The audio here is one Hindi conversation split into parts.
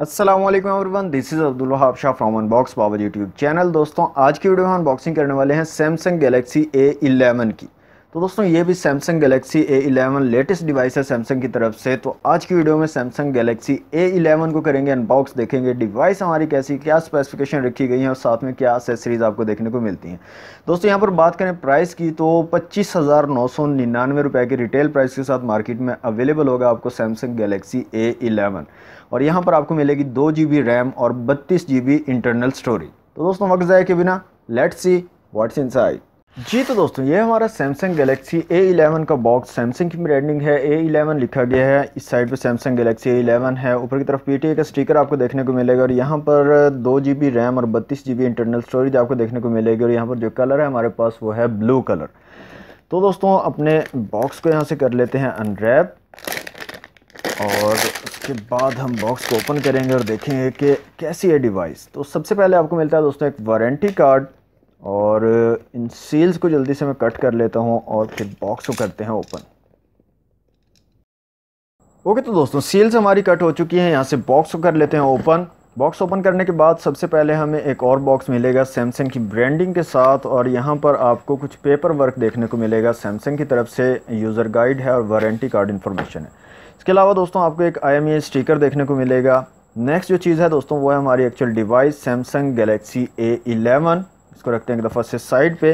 Aslam everyone this is Abdul Wahab Shah from unbox Baba YouTube channel दोस्तों आज की वीडियो में अनबॉक्सिंग करने वाले हैं सैमसंग गैलेक्सी इलेवन की तो दोस्तों ये भी Samsung Galaxy A11 eleven latest device है सैमसंग की तरफ से तो आज की वीडियो में सैमसंग गैलेक्सी A11 इलेवन को करेंगे अनबॉक्स देखेंगे डिवाइस हमारी कैसी क्या स्पेसिफिकेशन रखी गई है और साथ में क्या एसेसरीज आपको देखने को मिलती हैं दोस्तों यहाँ पर बात करें प्राइस की तो पच्चीस हज़ार नौ सौ निन्यानवे रुपये की रिटेल प्राइस के साथ मार्केट में अवेलेबल होगा आपको सैमसंग गैलेक्सी ए इलेवन और यहाँ पर आपको मिलेगी दो जी बी रैम और बत्तीस जी बी इंटरनल स्टोरेज तो दोस्तों वक्त जाए के बिना let's see what's inside जी तो दोस्तों ये हमारा सैमसंग गैलेक्सी A11 का बॉक्स सैमसंग की ब्रांडिंग है A11 लिखा गया है इस साइड पे सैमसंग गैलेक्सी A11 है ऊपर की तरफ पीटीए का स्टिकर आपको देखने को मिलेगा और यहाँ पर दो जी रैम और बत्तीस जी इंटरनल स्टोरेज आपको देखने को मिलेगी और यहाँ पर जो कलर है हमारे पास वो है ब्लू कलर तो दोस्तों अपने बॉक्स को यहाँ से कर लेते हैं अनरैप और उसके बाद हम बॉक्स को ओपन करेंगे और देखेंगे कि कैसी है डिवाइस तो सबसे पहले आपको मिलता है दोस्तों एक वारंटी कार्ड और इन सील्स को जल्दी से मैं कट कर लेता हूँ और फिर बॉक्स को करते हैं ओपन ओके तो दोस्तों सील्स हमारी कट हो चुकी हैं यहाँ से बॉक्स को कर लेते हैं ओपन बॉक्स ओपन करने के बाद सबसे पहले हमें एक और बॉक्स मिलेगा सैमसंग की ब्रांडिंग के साथ और यहाँ पर आपको कुछ पेपर वर्क देखने को मिलेगा सैमसंग की तरफ से यूज़र गाइड है और वारंटी कार्ड इन्फॉर्मेशन है इसके अलावा दोस्तों आपको एक आई स्टिकर देखने को मिलेगा नेक्स्ट जो चीज़ है दोस्तों वो है हमारी actual device Samsung Galaxy A eleven इसको रखते हैं एक दफ़ा से साइड पे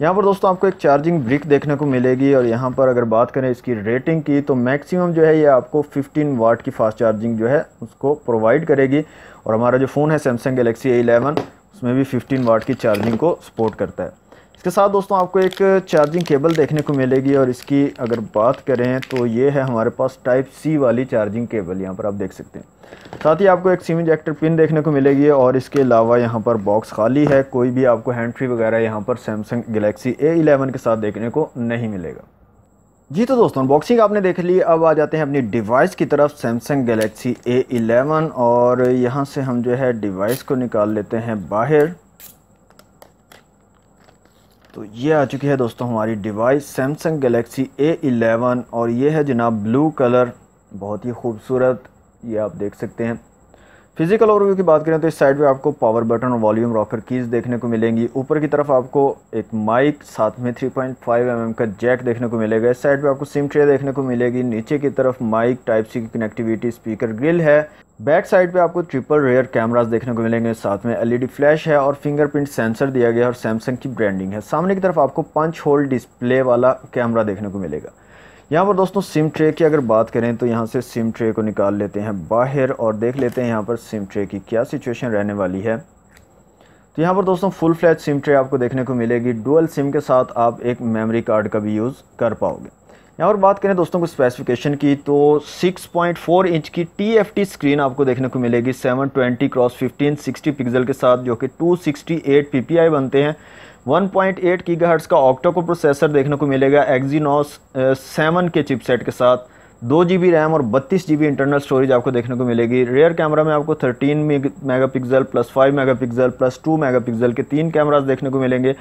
यहाँ पर दोस्तों आपको एक चार्जिंग ब्रिक देखने को मिलेगी और यहाँ पर अगर बात करें इसकी रेटिंग की तो मैक्सिमम जो है ये आपको 15 वाट की फास्ट चार्जिंग जो है उसको प्रोवाइड करेगी और हमारा जो फ़ोन है सैमसंग गलेक्सी ए उसमें भी फिफ्टीन वाट की चार्जिंग को सपोर्ट करता है इसके साथ दोस्तों आपको एक चार्जिंग केबल देखने को मिलेगी और इसकी अगर बात करें तो ये है हमारे पास टाइप सी वाली चार्जिंग केबल यहाँ पर आप देख सकते हैं साथ ही आपको एक सिम इंजेक्टर पिन देखने को मिलेगी और इसके अलावा यहाँ पर बॉक्स खाली है कोई भी आपको हैंड फ्री वगैरह यहाँ पर सैमसंग गलेक्सी ए इलेवन के साथ देखने को नहीं मिलेगा जी तो दोस्तों अनबॉक्सिंग आपने देख ली अब आ जाते हैं अपनी डिवाइस की तरफ सैमसंग गलेक्सी ए इलेवन और यहाँ से हम जो है डिवाइस को निकाल लेते हैं बाहर तो ये आ चुकी है दोस्तों हमारी device Samsung Galaxy A eleven और ये है जनाब ब्लू कलर बहुत ही खूबसूरत ये आप देख सकते हैं फिजिकल ओवरव्यू की बात करें तो इस साइड पे आपको पावर बटन और वॉल्यूम रॉकर कीज देखने को मिलेंगी ऊपर की तरफ आपको एक माइक साथ में 3.5 पॉइंट mm का जैक देखने को मिलेगा इस साइड पे आपको सिम ट्रे देखने को मिलेगी नीचे की तरफ माइक टाइप सी की कनेक्टिविटी स्पीकर ग्रिल है बैक साइड पे आपको ट्रिपल रेयर कैमराज देखने को मिलेंगे साथ में एलईडी फ्लैश e है और फिंगरप्रिंट सेंसर दिया गया है और सैमसंग की ब्रांडिंग है सामने की तरफ आपको पंच होल डिस्प्ले वाला कैमरा देखने को मिलेगा यहाँ पर दोस्तों सिम ट्रे की अगर बात करें तो यहाँ से सिम ट्रे को निकाल लेते हैं बाहर और देख लेते हैं यहाँ पर सिम ट्रे की क्या सिचुएशन रहने वाली है तो यहाँ पर दोस्तों फुल फ्लैच सिम ट्रे आपको देखने को मिलेगी डुअल सिम के साथ आप एक मेमोरी कार्ड का भी यूज़ कर पाओगे यहाँ पर बात करें दोस्तों कुछ स्पेसिफिकेशन की तो 6.4 इंच की टी स्क्रीन आपको देखने को मिलेगी 720 क्रॉस फिफ्टीन सिक्सटी पिक्सल के साथ जो कि 268 पीपीआई बनते हैं 1.8 गीगाहर्ट्ज़ का ऑक्टो को प्रोसेसर देखने को मिलेगा एक्जीनोस सेवन के चिपसेट के साथ दो जी बी रैम और बत्तीस जी बी इंटरनल स्टोरेज आपको देखने को मिलेगी रेयर कैमरा में आपको 13 megapixel plus 5 megapixel plus 2 megapixel के तीन कैमराज देखने को मिलेंगे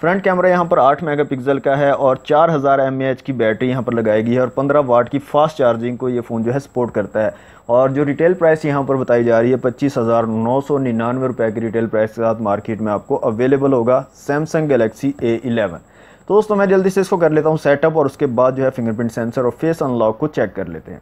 फ्रंट कैमरा यहाँ पर 8 मेगापिक्सल का है और 4000 हज़ार की बैटरी यहाँ पर लगाई गई है और 15 वाट की फास्ट चार्जिंग को ये फ़ोन जो है सपोर्ट करता है और जो रिटेल प्राइस यहाँ पर बताई जा रही है पच्चीस हज़ार नौ सौ निन्यानवे की रिटेल प्राइस के साथ मार्केट में आपको अवेलेबल होगा सैमसंग गलेक्सी ए इलेवन तो दोस्तों मैं जल्दी से इसको कर लेता हूँ सेटअप और उसके बाद जो है फिंगरप्रिंट सेंसर और फेस अनलॉक को चेक कर लेते हैं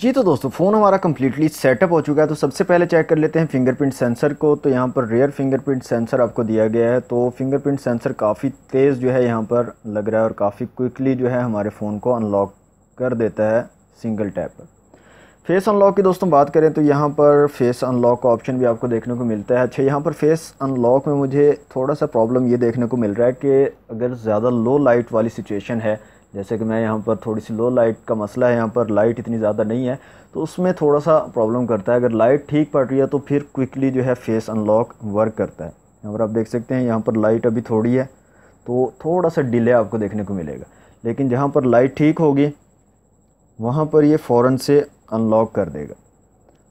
जी तो दोस्तों फ़ोन हमारा कम्प्लीटली सेटअप हो चुका है तो सबसे पहले चेक कर लेते हैं फिंगरप्रिंट सेंसर को तो यहाँ पर रेयर फिंगरप्रिंट सेंसर आपको दिया गया है तो फिंगरप्रिंट सेंसर काफ़ी तेज़ जो है यहाँ पर लग रहा है और काफ़ी क्विकली जो है हमारे फ़ोन को अनलॉक कर देता है सिंगल टैप पर फेस अनलॉक की दोस्तों बात करें तो यहाँ पर फेस अनलॉक का ऑप्शन भी आपको देखने को मिलता है अच्छा यहाँ पर फेस अनलॉक में मुझे थोड़ा सा प्रॉब्लम ये देखने को मिल रहा है कि अगर ज़्यादा लो लाइट वाली सिचुएशन है जैसे कि मैं यहाँ पर थोड़ी सी लो लाइट का मसला है यहाँ पर लाइट इतनी ज़्यादा नहीं है तो उसमें थोड़ा सा प्रॉब्लम करता है अगर लाइट ठीक पड़ रही है तो फिर क्विकली जो है फेस अनलॉक वर्क करता है यहाँ पर आप देख सकते हैं यहाँ पर लाइट अभी थोड़ी है तो थोड़ा सा डिले आपको देखने को मिलेगा लेकिन जहाँ पर लाइट ठीक होगी वहाँ पर ये फ़ौर से अनलॉक कर देगा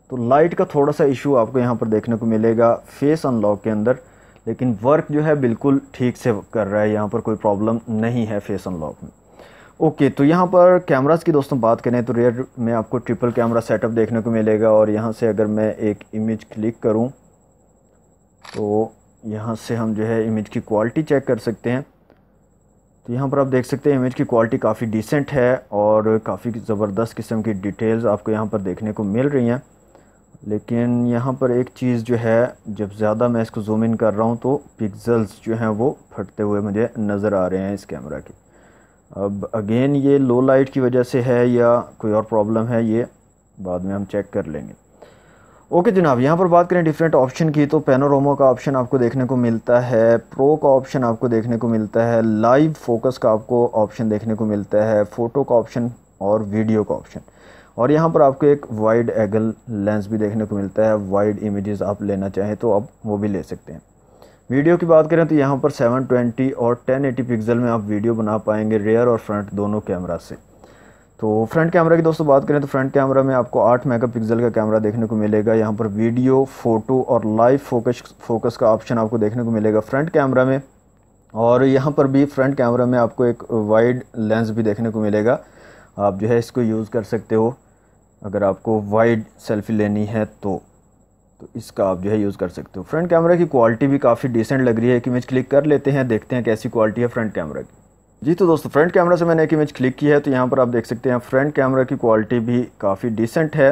तो लाइट का थोड़ा सा इशू आपको यहाँ पर देखने को मिलेगा फेस अनलॉक के अंदर लेकिन वर्क जो है बिल्कुल ठीक से कर रहा है यहाँ पर कोई प्रॉब्लम नहीं है फेस अनलॉक में ओके तो यहाँ पर कैमरास की दोस्तों बात करें तो रेयर में आपको ट्रिपल कैमरा सेटअप देखने को मिलेगा और यहाँ से अगर मैं एक इमेज क्लिक करूँ तो यहाँ से हम जो है इमेज की क्वालिटी चेक कर सकते हैं तो यहाँ पर आप देख सकते हैं इमेज की क्वालिटी काफ़ी डिसेंट है और काफ़ी ज़बरदस्त किस्म की डिटेल्स आपको यहाँ पर देखने को मिल रही हैं लेकिन यहाँ पर एक चीज़ जो है जब ज़्यादा मैं इसको जूम इन कर रहा हूँ तो पिक्सल्स जो हैं वो फटते हुए मुझे नज़र आ रहे हैं इस कैमरा के अब अगेन ये लो लाइट की वजह से है या कोई और प्रॉब्लम है ये बाद में हम चेक कर लेंगे ओके जनाब यहाँ पर बात करें डिफरेंट ऑप्शन की तो पेनोरोमो का ऑप्शन आपको देखने को मिलता है प्रो का ऑप्शन आपको देखने को मिलता है लाइव फोकस का आपको ऑप्शन देखने को मिलता है फ़ोटो का ऑप्शन और वीडियो का ऑप्शन और यहाँ पर आपको एक वाइड एगल लेंस भी देखने को मिलता है वाइड इमेजेस आप लेना चाहें तो आप वो भी ले सकते हैं वीडियो की बात करें तो यहाँ पर 720 और 1080 पिक्सल में आप वीडियो बना पाएंगे रेयर और फ्रंट दोनों कैमरा से तो फ्रंट कैमरा की दोस्तों बात करें तो फ्रंट कैमरा में आपको 8 मेगापिक्सल का कैमरा देखने को मिलेगा यहाँ पर वीडियो फ़ोटो और लाइव फोकस फोकस का ऑप्शन आपको देखने को मिलेगा फ्रंट कैमरा में और यहाँ पर भी फ्रंट कैमरा में आपको एक वाइड लेंस भी देखने को मिलेगा आप जो है इसको यूज़ कर सकते हो अगर आपको वाइड सेल्फी लेनी है तो तो इसका आप जो है यूज़ कर सकते हो फ्रंट कैमरा की क्वालिटी भी काफ़ी डिसेंट लग रही है एक इमेज क्लिक कर लेते हैं देखते हैं कैसी क्वालिटी है फ्रंट कैमरा की जी तो दोस्तों फ्रंट कैमरा से मैंने एक इमेज क्लिक की है तो यहाँ पर आप देख सकते हैं फ्रंट कैमरा की क्वालिटी भी काफ़ी डिसेंट है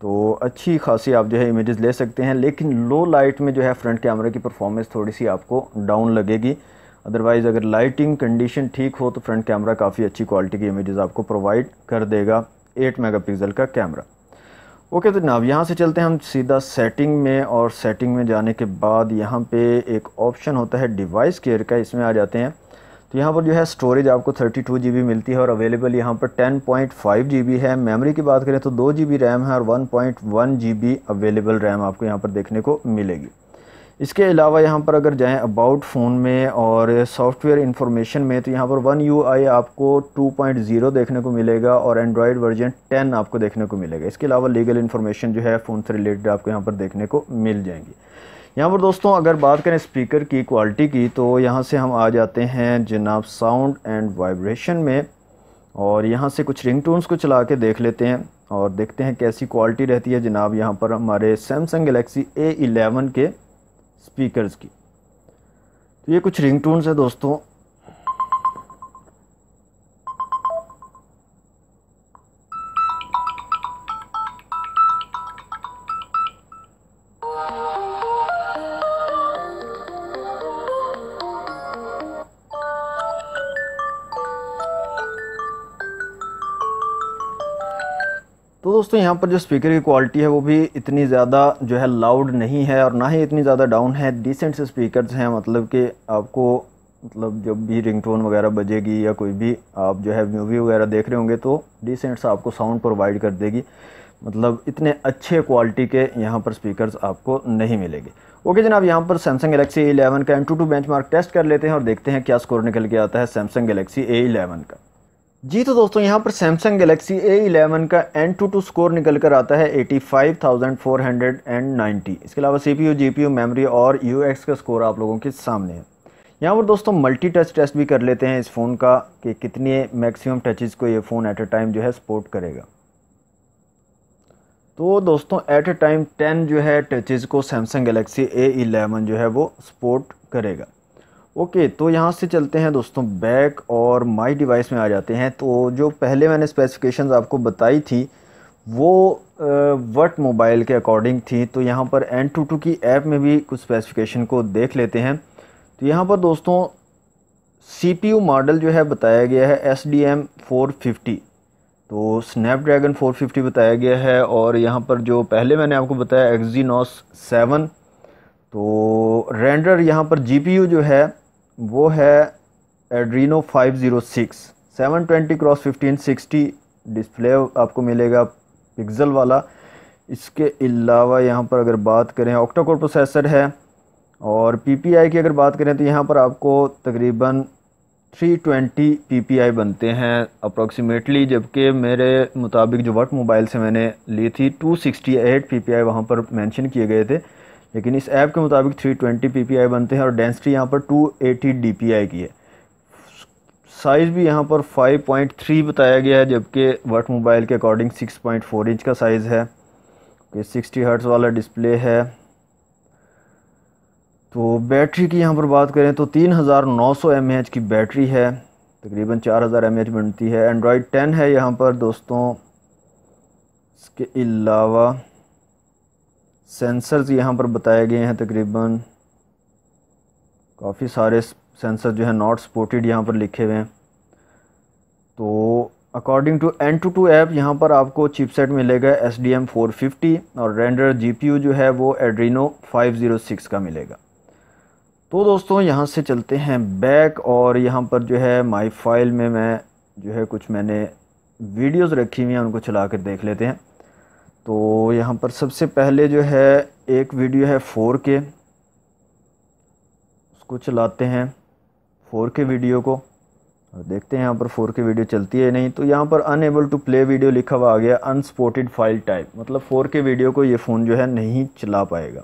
तो अच्छी खासी आप जो है इमेजेस ले सकते हैं लेकिन लो लाइट में जो है फ्रंट कैमरा की परफॉर्मेंस थोड़ी सी आपको डाउन लगेगी अदरवाइज़ अगर लाइटिंग कंडीशन ठीक हो तो फ्रंट कैमरा काफ़ी अच्छी क्वालिटी की इमेजेस आपको प्रोवाइड कर देगा 8 मेगापिक्सल का कैमरा ओके तो जनाब यहाँ से चलते हैं हम सीधा सेटिंग में और सेटिंग में जाने के बाद यहाँ पे एक ऑप्शन होता है डिवाइस केयर का इसमें आ जाते हैं तो यहाँ पर जो है स्टोरेज आपको 32 जीबी मिलती है और अवेलेबल यहाँ पर 10.5 जीबी है मेमोरी की बात करें तो दो जीबी रैम है और 1.1 जीबी अवेलेबल रैम आपको यहाँ पर देखने को मिलेगी इसके अलावा यहाँ पर अगर जाएँ अबाउट फ़ोन में और सॉफ्टवेयर इन्फॉर्मेशन में तो यहाँ पर वन यू आई आपको 2.0 देखने को मिलेगा और एंड्रॉयड वर्जन 10 आपको देखने को मिलेगा इसके अलावा लीगल इन्फॉर्मेशन जो है फ़ोन से रिलेटेड आपको यहाँ पर देखने को मिल जाएंगी यहाँ पर दोस्तों अगर बात करें स्पीकर की क्वालिटी की तो यहाँ से हम आ जाते हैं जनाब साउंड एंड वाइब्रेशन में और यहाँ से कुछ रिंग टून्स को चला के देख लेते हैं और देखते हैं कैसी क्वालिटी रहती है जनाब यहाँ पर हमारे सैमसंग गलेक्सी ए के स्पीकर्स की तो ये कुछ रिंग टून्स है दोस्तों दोस्तों यहाँ पर जो स्पीकर की क्वालिटी है वो भी इतनी ज़्यादा जो है लाउड नहीं है और ना ही इतनी ज़्यादा डाउन है डिसेंट से स्पीकर्स हैं मतलब कि आपको मतलब जब भी रिंगटोन वगैरह बजेगी या कोई भी आप जो है मूवी वगैरह देख रहे होंगे तो डिसेंट सा आपको साउंड प्रोवाइड कर देगी मतलब इतने अच्छे क्वालिटी के यहाँ पर स्पीकर आपको नहीं मिलेंगे ओके जनाब यहाँ पर सैमसंग गलेक्सी ए इलेवन का AnTuTu bench test कर लेते हैं और देखते हैं क्या स्कोर निकल के आता है सैमसंग गलेक्सी ए इलेवन का जी तो दोस्तों यहाँ पर सैमसंग गैलेक्सी ए इलेवन का एन टू टू स्कोर निकल कर आता है eighty five thousand four hundred and ninety इसके अलावा C P U G P U memory और यू एक्स का स्कोर आप लोगों के सामने है यहाँ पर दोस्तों मल्टी टच टेस्ट भी कर लेते हैं इस फ़ोन का कि कितने मैक्सिमम टचेस को ये फ़ोन एट अ टाइम जो है सपोर्ट करेगा तो दोस्तों एट अ टाइम टेन जो है टचेस को सैमसंग गलेक्सी ए इलेवन जो है वो सपोर्ट करेगा ओके तो यहाँ से चलते हैं दोस्तों बैक और माई डिवाइस में आ जाते हैं तो जो पहले मैंने स्पेसिफिकेशंस आपको बताई थी वो वट मोबाइल के अकॉर्डिंग थी तो यहाँ पर एन टू टू की ऐप में भी कुछ स्पेसिफिकेशन को देख लेते हैं तो यहाँ पर दोस्तों सीपीयू मॉडल जो है बताया गया है S D M four fifty तो स्नैपड्रैगन 450 बताया गया है और यहाँ पर जो पहले मैंने आपको बताया एक्जीनोस सेवन तो रेंडर यहाँ पर जीपीयू जो है वो है एड्रीनो 506 720 क्रॉस 1560 डिस्प्ले आपको मिलेगा पिक्सल वाला इसके अलावा यहाँ पर अगर बात करें ऑक्टाकोर प्रोसेसर है और पीपीआई की अगर बात करें तो यहाँ पर आपको तकरीबन 320 पीपीआई बनते हैं अप्रोक्सीमेटली जबकि मेरे मुताबिक जो वट मोबाइल से मैंने ली थी 268 पीपीआई वहाँ पर मेंशन किए गए थे लेकिन इस ऐप के मुताबिक 320 आई बनते हैं और डेंसिटी यहाँ पर 280 आई की है साइज़ भी यहाँ पर 5.3 बताया गया है जबकि वर्ट मोबाइल के अकॉर्डिंग 6.4 इंच का साइज़ है कि 60 हर्ट्स वाला डिस्प्ले है तो बैटरी की यहाँ पर बात करें तो 3900 एच की बैटरी है तकरीबन 4000 एच बनती है एंड्रॉयड 10 है यहाँ पर दोस्तों इसके अलावा सेंसर्स यहाँ पर बताए गए हैं तकरीबन काफ़ी सारे सेंसर जो है नॉट सपोर्टेड यहाँ पर लिखे हुए हैं तो according to AnTuTu app यहाँ पर आपको चिपसेट मिलेगा S D M four fifty और रेंडर जी पी यू जो है वो एड्रीनो फाइव ज़ीरो सिक्स का मिलेगा तो दोस्तों यहाँ से चलते हैं बैक और यहाँ पर जो है माई फाइल में मैं जो है कुछ मैंने वीडियोज़ रखी हुई हैं उनको चला कर देख लेते हैं तो यहाँ पर सबसे पहले जो है एक वीडियो है फ़ोर के उसको चलाते हैं फ़ोर के वीडियो को और देखते हैं यहाँ पर फ़ोर के वीडियो चलती है नहीं तो यहाँ पर अनएबल टू प्ले वीडियो लिखा हुआ आ गया अनसपोर्टेड फाइल टाइप मतलब फ़ोर के वीडियो को ये फ़ोन जो है नहीं चला पाएगा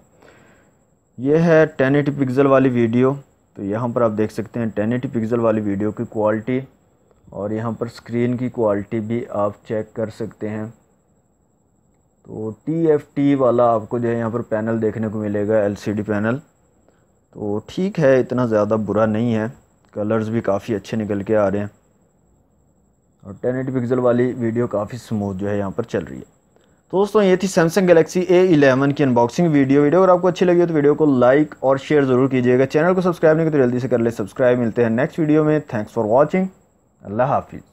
ये है टेन एटी पिक्सल वाली वीडियो तो यहाँ पर आप देख सकते हैं टेन एटी पिक्सल वाली वीडियो की क्वालिटी और यहाँ पर स्क्रीन की क्वालिटी भी आप चेक कर सकते हैं तो टी एफ टी वाला आपको जो है यहाँ पर पैनल देखने को मिलेगा एल सी डी पैनल तो ठीक है इतना ज़्यादा बुरा नहीं है कलर्स भी काफ़ी अच्छे निकल के आ रहे हैं और टेन एट पिक्सल वाली वीडियो काफ़ी स्मूथ जो है यहाँ पर चल रही है तो दोस्तों ये थी सैमसंग गलेक्सी ए इलेवन की अनबॉक्सिंग वीडियो वीडियो अगर आपको अच्छी लगी हो तो वीडियो को लाइक और शेयर ज़रूर कीजिएगा चैनल को सब्सक्राइब नहीं करें तो जल्दी से कर ले सब्सक्राइब मिलते हैं नेक्स्ट वीडियो में थैंक्स फॉर वॉचिंग अल्लाह हाफिज़